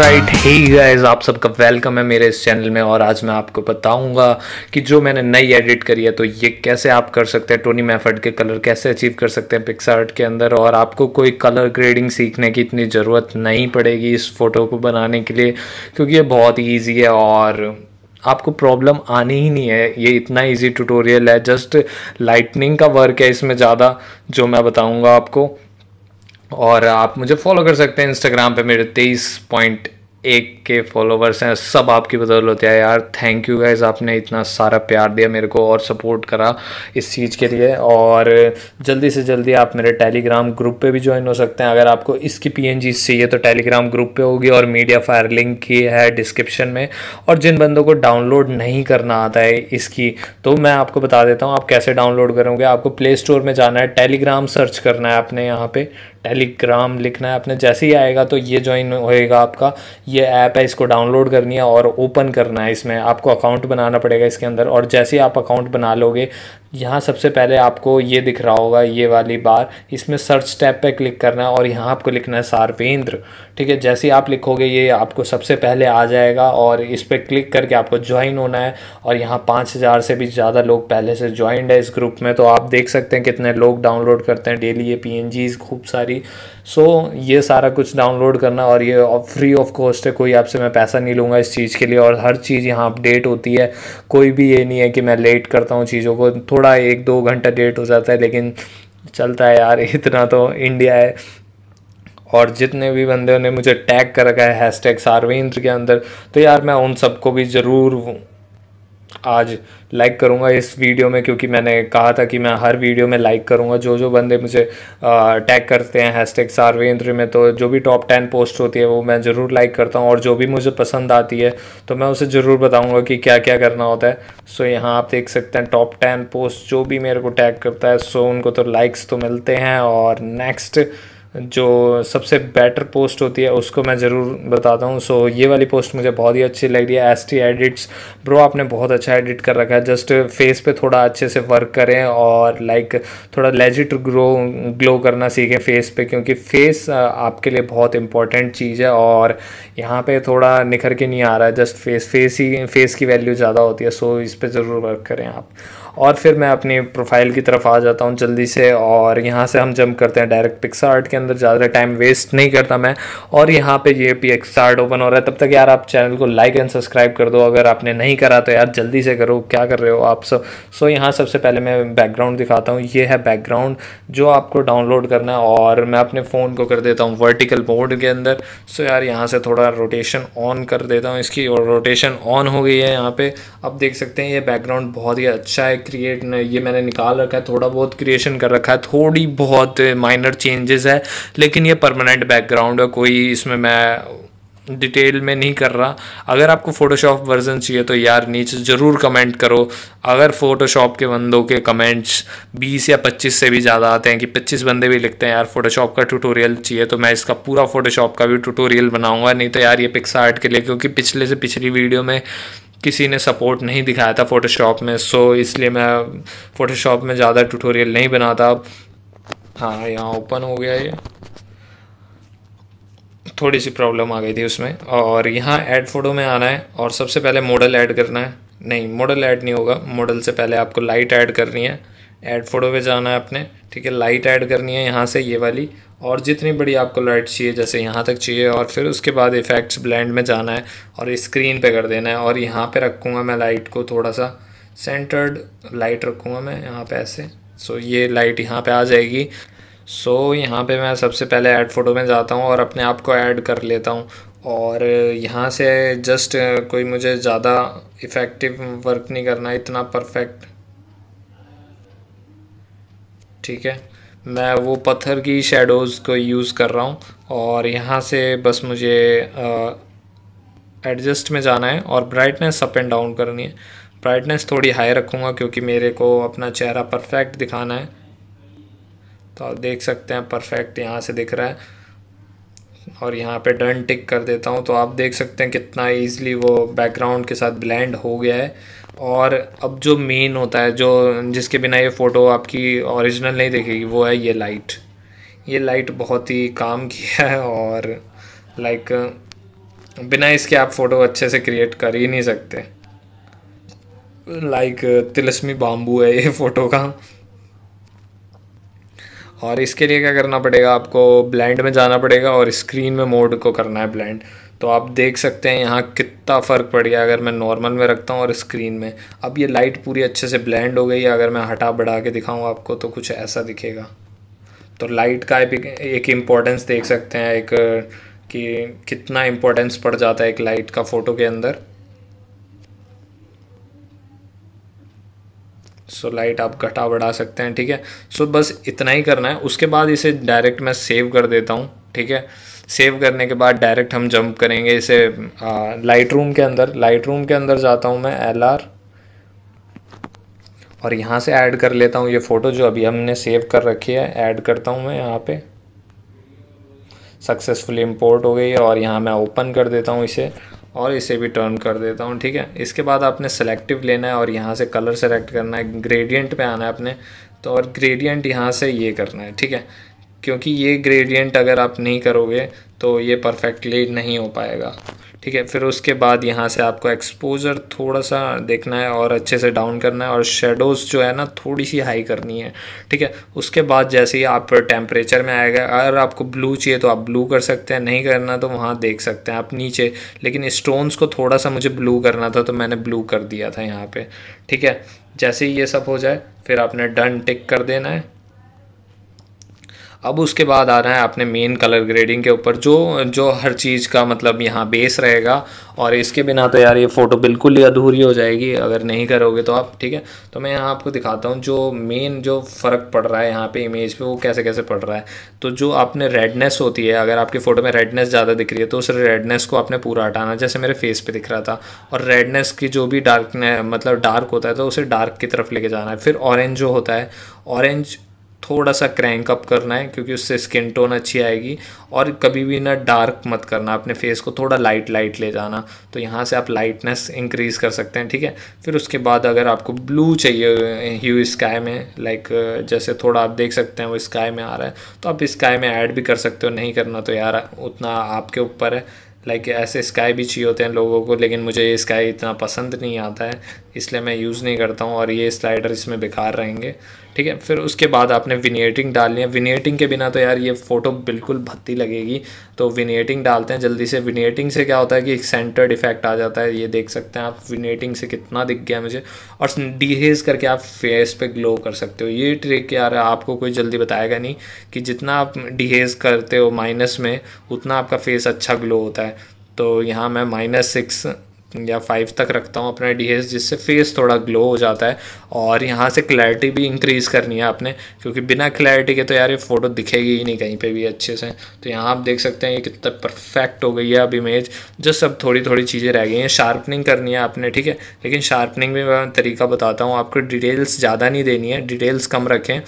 right ही guys आप सबका welcome है मेरे इस चैनल में और आज मैं आपको बताऊंगा कि जो मैंने नई एडिट करी है तो ये कैसे आप कर सकते हैं टोनी मैफर्ड के कलर कैसे अचीव कर सकते हैं पिक्सार्ट के अंदर और आपको कोई कलर ग्रेडिंग सीखने की इतनी ज़रूरत नहीं पड़ेगी इस फोटो को बनाने के लिए क्योंकि ये बहुत ईजी है और आपको प्रॉब्लम आनी ही नहीं है ये इतना ईजी ट्यूटोरियल है जस्ट लाइटनिंग का वर्क है इसमें ज़्यादा जो मैं बताऊँगा आपको और आप मुझे फॉलो कर सकते हैं इंस्टाग्राम पे मेरे तेईस पॉइंट एक के फॉलोवर्स हैं सब आपकी बदौलत है यार थैंक यू गाइज आपने इतना सारा प्यार दिया मेरे को और सपोर्ट करा इस चीज़ के लिए और जल्दी से जल्दी आप मेरे टेलीग्राम ग्रुप पे भी ज्वाइन हो सकते हैं अगर आपको इसकी पी एन जी चाहिए तो टेलीग्राम ग्रुप पे होगी और मीडिया फायर लिंक की है डिस्क्रिप्शन में और जिन बंदों को डाउनलोड नहीं करना आता है इसकी तो मैं आपको बता देता हूँ आप कैसे डाउनलोड करोगे आपको प्ले स्टोर में जाना है टेलीग्राम सर्च करना है आपने यहाँ पर टेलीग्राम लिखना है आपने जैसे ही आएगा तो ये ज्वाइन होएगा आपका ये ऐप है इसको डाउनलोड करनी है और ओपन करना है इसमें आपको अकाउंट बनाना पड़ेगा इसके अंदर और जैसे ही आप अकाउंट बना लोगे यहाँ सबसे पहले आपको ये दिख रहा होगा ये वाली बार इसमें सर्च टैब पे क्लिक करना है और यहाँ आपको लिखना है सारवेंद्र ठीक है जैसे आप लिखोगे ये आपको सबसे पहले आ जाएगा और इस पर क्लिक करके आपको ज्वाइन होना है और यहाँ पाँच हज़ार से भी ज़्यादा लोग पहले से ज्वाइंड है इस ग्रुप में तो आप देख सकते हैं कितने लोग डाउनलोड करते हैं डेली ये पी खूब सारी सो so, ये सारा कुछ डाउनलोड करना और ये फ्री ऑफ कॉस्ट है कोई आपसे मैं पैसा नहीं लूँगा इस चीज़ के लिए और हर चीज़ यहाँ अपडेट होती है कोई भी ये नहीं है कि मैं लेट करता हूँ चीज़ों को थोड़ा एक दो घंटा लेट हो जाता है लेकिन चलता है यार इतना तो इंडिया है और जितने भी बंदे ने मुझे टैग कर रखा है हैश टैग के अंदर तो यार मैं उन सबको भी ज़रूर आज लाइक करूँगा इस वीडियो में क्योंकि मैंने कहा था कि मैं हर वीडियो में लाइक करूँगा जो जो बंदे मुझे टैग करते हैं हैशटैग सार्वेंद्र में तो जो भी टॉप टेन पोस्ट होती है वो मैं ज़रूर लाइक करता हूँ और जो भी मुझे पसंद आती है तो मैं उसे ज़रूर बताऊँगा कि क्या क्या करना होता है सो यहाँ आप देख सकते हैं टॉप टेन पोस्ट जो भी मेरे को टैग करता है सो उनको तो लाइक्स तो मिलते हैं और नेक्स्ट जो सबसे बेटर पोस्ट होती है उसको मैं ज़रूर बताता हूँ सो ये वाली पोस्ट मुझे बहुत ही अच्छी लग रही है एस टी एडिट्स ब्रो आपने बहुत अच्छा एडिट कर रखा है जस्ट फेस पे थोड़ा अच्छे से वर्क करें और लाइक थोड़ा लेजिट ग्रो ग्लो करना सीखें फेस पे क्योंकि फेस आपके लिए बहुत इंपॉर्टेंट चीज़ है और यहाँ पे थोड़ा निखर के नहीं आ रहा है जस्ट फेस फेस ही फेस की वैल्यू ज़्यादा होती है सो इस पर ज़रूर वर्क करें आप और फिर मैं अपनी प्रोफाइल की तरफ आ जाता हूँ जल्दी से और यहाँ से हम जंप करते हैं डायरेक्ट पिक्सा आर्ट के अंदर ज़्यादा टाइम वेस्ट नहीं करता मैं और यहाँ पे ये पी आर्ट ओपन हो रहा है तब तक यार आप चैनल को लाइक एंड सब्सक्राइब कर दो अगर आपने नहीं करा तो यार जल्दी से करो क्या कर रहे हो आप सब सो यहाँ सबसे पहले मैं बैकग्राउंड दिखाता हूँ ये है बैकग्राउंड जो आपको डाउनलोड करना है और मैं अपने फ़ोन को कर देता हूँ वर्टिकल मोड के अंदर सो यार यहाँ से थोड़ा रोटेशन ऑन कर देता हूँ इसकी और रोटेशन ऑन हो गई है यहाँ पर आप देख सकते हैं ये बैकग्राउंड बहुत ही अच्छा है क्रिएट ये मैंने निकाल रखा है थोड़ा बहुत क्रिएशन कर रखा है थोड़ी बहुत माइनर चेंजेस है लेकिन ये परमानेंट बैकग्राउंड है कोई इसमें मैं डिटेल में नहीं कर रहा अगर आपको फ़ोटोशॉप वर्जन चाहिए तो यार नीचे ज़रूर कमेंट करो अगर फ़ोटोशॉप के बंदों के कमेंट्स 20 या 25 से भी ज़्यादा आते हैं कि 25 बंदे भी लिखते हैं यार फ़ोटोशॉप का ट्यूटोरियल चाहिए तो मैं इसका पूरा फ़ोटोशॉप का भी ट्यूटोरियल बनाऊंगा नहीं तो यार ये पिक्सा आर्ट के लिए क्योंकि पिछले से पिछली वीडियो में किसी ने सपोर्ट नहीं दिखाया था फ़ोटोशॉप में सो इसलिए मैं फ़ोटोशॉप में ज़्यादा ट्यूटोरियल नहीं बनाता हाँ यहाँ ओपन हो गया ये थोड़ी सी प्रॉब्लम आ गई थी उसमें और यहाँ ऐड फोटो में आना है और सबसे पहले मॉडल ऐड करना है नहीं मॉडल ऐड नहीं होगा मॉडल से पहले आपको लाइट ऐड करनी है ऐड फोटो पे जाना है अपने ठीक है लाइट ऐड करनी है यहाँ से ये वाली और जितनी बड़ी आपको लाइट चाहिए जैसे यहाँ तक चाहिए और फिर उसके बाद इफ़ेक्ट्स ब्लेंड में जाना है और स्क्रीन पे कर देना है और यहाँ पे रखूँगा मैं लाइट को थोड़ा सा सेंटर्ड लाइट रखूँगा मैं यहाँ पे ऐसे सो ये लाइट यहाँ पे आ जाएगी सो यहाँ पे मैं सबसे पहले ऐड फ़ोटो में जाता हूँ और अपने आप को ऐड कर लेता हूँ और यहाँ से जस्ट कोई मुझे ज़्यादा इफ़ेक्टिव वर्क नहीं करना इतना परफेक्ट ठीक है मैं वो पत्थर की शेडोज़ को यूज़ कर रहा हूँ और यहाँ से बस मुझे एडजस्ट में जाना है और ब्राइटनेस अप एंड डाउन करनी है ब्राइटनेस थोड़ी हाई रखूँगा क्योंकि मेरे को अपना चेहरा परफेक्ट दिखाना है तो आप देख सकते हैं परफेक्ट यहाँ से दिख रहा है और यहाँ पे डन टिक कर देता हूँ तो आप देख सकते हैं कितना ईजिली वो बैकग्राउंड के साथ ब्लेंड हो गया है और अब जो मेन होता है जो जिसके बिना ये फ़ोटो आपकी ओरिजिनल नहीं देखेगी वो है ये लाइट ये लाइट बहुत ही काम की है और लाइक बिना इसके आप फ़ोटो अच्छे से क्रिएट कर ही नहीं सकते लाइक तिलस्मी बाम्बू है ये फ़ोटो का और इसके लिए क्या करना पड़ेगा आपको ब्लाइंड में जाना पड़ेगा और स्क्रीन में मोड को करना है ब्लाइंड तो आप देख सकते हैं यहाँ कितना फ़र्क पड़ गया अगर मैं नॉर्मल में रखता हूँ और स्क्रीन में अब ये लाइट पूरी अच्छे से ब्लेंड हो गई है अगर मैं हटा बढ़ा के दिखाऊँ आपको तो कुछ ऐसा दिखेगा तो लाइट का एक, एक इम्पोर्टेंस देख सकते हैं एक कि कितना इम्पोर्टेंस पड़ जाता है एक लाइट का फ़ोटो के अंदर सो so, लाइट आप घटा बढ़ा सकते हैं ठीक है सो so, बस इतना ही करना है उसके बाद इसे डायरेक्ट मैं सेव कर देता हूँ ठीक है सेव करने के बाद डायरेक्ट हम जंप करेंगे इसे लाइट रूम के अंदर लाइट रूम के अंदर जाता हूँ मैं एल आर और यहाँ से ऐड कर लेता हूँ ये फ़ोटो जो अभी हमने सेव कर रखी है ऐड करता हूँ मैं यहाँ पे सक्सेसफुली इंपोर्ट हो गई है और यहाँ मैं ओपन कर देता हूँ इसे और इसे भी टर्न कर देता हूँ ठीक है इसके बाद आपने सेलेक्टिव लेना है और यहाँ से कलर सेलेक्ट करना है ग्रेडियंट पे आना है अपने तो और ग्रेडियंट यहाँ से ये करना है ठीक है क्योंकि ये ग्रेडियंट अगर आप नहीं करोगे तो ये परफेक्टली नहीं हो पाएगा ठीक है फिर उसके बाद यहाँ से आपको एक्सपोजर थोड़ा सा देखना है और अच्छे से डाउन करना है और शेडोज़ जो है ना थोड़ी सी हाई करनी है ठीक है उसके बाद जैसे ही आप टेम्परेचर में आएगा अगर आपको ब्लू चाहिए तो आप ब्लू कर सकते हैं नहीं करना तो वहाँ देख सकते हैं आप नीचे लेकिन स्टोन्स को थोड़ा सा मुझे ब्लू करना था तो मैंने ब्लू कर दिया था यहाँ पर ठीक है जैसे ही ये सब हो जाए फिर आपने डन टिक कर देना है अब उसके बाद आ रहा है आपने मेन कलर ग्रेडिंग के ऊपर जो जो हर चीज़ का मतलब यहाँ बेस रहेगा और इसके बिना तो यार ये फ़ोटो बिल्कुल ही अधूरी हो जाएगी अगर नहीं करोगे तो आप ठीक है तो मैं यहाँ आपको दिखाता हूँ जो मेन जो फ़र्क पड़ रहा है यहाँ पे इमेज पे वो कैसे कैसे पड़ रहा है तो जो आपने रेडनेस होती है अगर आपकी फ़ोटो में रेडनेस ज़्यादा दिख रही है तो उस रेडनेस को आपने पूरा हटाना जैसे मेरे फेस पर दिख रहा था और रेडनेस की जो भी डार्क मतलब डार्क होता है तो उसे डार्क की तरफ लेके जाना है फिर ऑरेंज जो होता है ऑरेंज थोड़ा सा क्रैंक अप करना है क्योंकि उससे स्किन टोन अच्छी आएगी और कभी भी ना डार्क मत करना अपने फेस को थोड़ा लाइट लाइट ले जाना तो यहाँ से आप लाइटनेस इंक्रीज़ कर सकते हैं ठीक है फिर उसके बाद अगर आपको ब्लू चाहिए ह्यू स्काई में लाइक जैसे थोड़ा आप देख सकते हैं वो स्काई में आ रहा है तो आप स्काई में ऐड भी कर सकते हो नहीं करना तो यार उतना आपके ऊपर है लाइक like, ऐसे स्काई भी चाहिए होते हैं लोगों को लेकिन मुझे ये स्काई इतना पसंद नहीं आता है इसलिए मैं यूज़ नहीं करता हूँ और ये स्लाइडर इसमें बेकार रहेंगे ठीक है फिर उसके बाद आपने विनेटिंग डालनी है विनेटिंग के बिना तो यार ये फ़ोटो बिल्कुल भत्ती लगेगी तो विनेटिंग डालते हैं जल्दी से विनेटिंग से क्या होता है कि एक सेंटर्ड इफेक्ट आ जाता है ये देख सकते हैं आप विनेटिंग से कितना दिख गया मुझे और डिहेज करके आप फेस पे ग्लो कर सकते हो ये ट्रिक यार आपको कोई जल्दी बताएगा नहीं कि जितना आप डिहेज करते हो माइनस में उतना आपका फेस अच्छा ग्लो होता है तो यहाँ मैं माइनस सिक्स या फाइव तक रखता हूँ अपना डी जिससे फेस थोड़ा ग्लो हो जाता है और यहाँ से क्लैरिटी भी इंक्रीज़ करनी है आपने क्योंकि बिना क्लैरिटी के तो यार ये फ़ोटो दिखेगी ही नहीं कहीं पे भी अच्छे से तो यहाँ आप देख सकते हैं ये कितना परफेक्ट हो गई है अब इमेज जो सब थोड़ी थोड़ी चीज़ें रह गई हैं शार्पनिंग करनी है आपने ठीक है लेकिन शार्पनिंग में मैं तरीका बताता हूँ आपको डिटेल्स ज़्यादा नहीं देनी है डिटेल्स कम रखें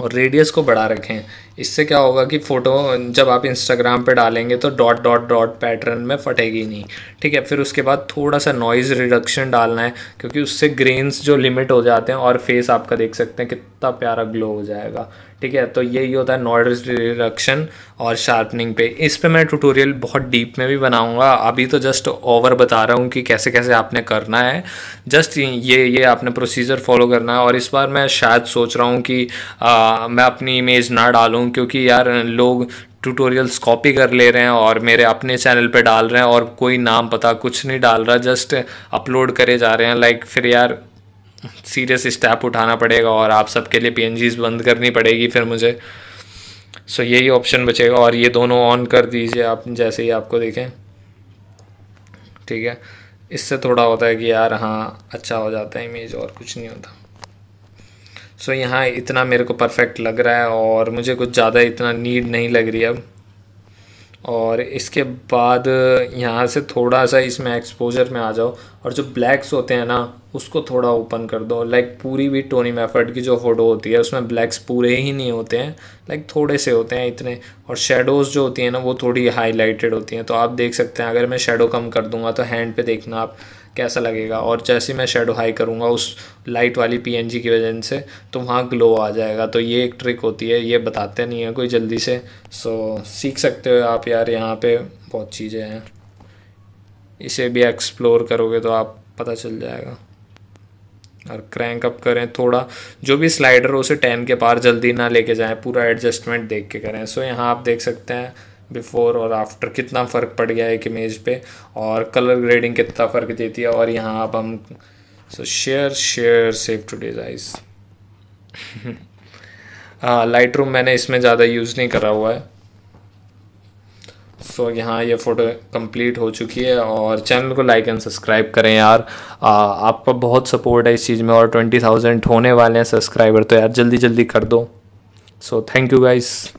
और रेडियस को बढ़ा रखें इससे क्या होगा कि फ़ोटो जब आप इंस्टाग्राम पे डालेंगे तो डॉट डॉट डॉट पैटर्न में फटेगी नहीं ठीक है फिर उसके बाद थोड़ा सा नॉइज़ रिडक्शन डालना है क्योंकि उससे ग्रेन्स जो लिमिट हो जाते हैं और फेस आपका देख सकते हैं कितना प्यारा ग्लो हो जाएगा ठीक है तो यही होता है नॉइज रिडक्शन और शार्पनिंग पे इस पर मैं ट्यूटोरियल बहुत डीप में भी बनाऊंगा अभी तो जस्ट ओवर बता रहा हूँ कि कैसे कैसे आपने करना है जस्ट ये ये आपने प्रोसीजर फॉलो करना है और इस बार मैं शायद सोच रहा हूँ कि आ, मैं अपनी इमेज ना डालूँ हूँ क्योंकि यार लोग ट्यूटोरियल्स कॉपी कर ले रहे हैं और मेरे अपने चैनल पे डाल रहे हैं और कोई नाम पता कुछ नहीं डाल रहा जस्ट अपलोड करे जा रहे हैं लाइक फिर यार सीरियस स्टेप उठाना पड़ेगा और आप सबके लिए पी बंद करनी पड़ेगी फिर मुझे सो यही ऑप्शन बचेगा और ये दोनों ऑन कर दीजिए आप जैसे ही आपको देखें ठीक है इससे थोड़ा होता है कि यार हाँ अच्छा हो जाता है इमेज और कुछ नहीं होता सो यहाँ इतना मेरे को परफेक्ट लग रहा है और मुझे कुछ ज़्यादा इतना नीड नहीं लग रही अब और इसके बाद यहाँ से थोड़ा सा इसमें एक्सपोजर में आ जाओ और जो ब्लैक्स होते हैं ना उसको थोड़ा ओपन कर दो लाइक पूरी भी टोनी मैफर्ड की जो फ़ोटो होती है उसमें ब्लैक्स पूरे ही नहीं होते हैं लाइक थोड़े से होते हैं इतने और शेडोज़ जो होती हैं ना वो थोड़ी हाईलाइटेड होती हैं तो आप देख सकते हैं अगर मैं शेडो कम कर दूंगा तो हैंड पे देखना आप कैसा लगेगा और जैसे मैं शेडो हाई करूँगा उस लाइट वाली पीएनजी की वजह से तो वहाँ ग्लो आ जाएगा तो ये एक ट्रिक होती है ये बताते नहीं है कोई जल्दी से सो सीख सकते हो आप यार यहाँ पे बहुत चीज़ें हैं इसे भी एक्सप्लोर करोगे तो आप पता चल जाएगा और क्रैंक अप करें थोड़ा जो भी स्लाइडर हो उसे टेन के पार जल्दी ना लेके जाएं पूरा एडजस्टमेंट देख के करें सो यहाँ आप देख सकते हैं बिफ़ोर और आफ्टर कितना फ़र्क पड़ गया है एक इमेज पे और कलर ग्रेडिंग कितना फ़र्क देती है और यहाँ अब हम सो शेयर शेयर सेव टू डेज लाइट रूम मैंने इसमें ज़्यादा यूज़ नहीं करा हुआ है सो so, यहाँ ये फ़ोटो कंप्लीट हो चुकी है और चैनल को लाइक एंड सब्सक्राइब करें यार आ, आपका बहुत सपोर्ट है इस चीज़ में और ट्वेंटी थाउजेंड होने वाले हैं सब्सक्राइबर तो यार जल्दी जल्दी कर दो सो थैंक यू गाइस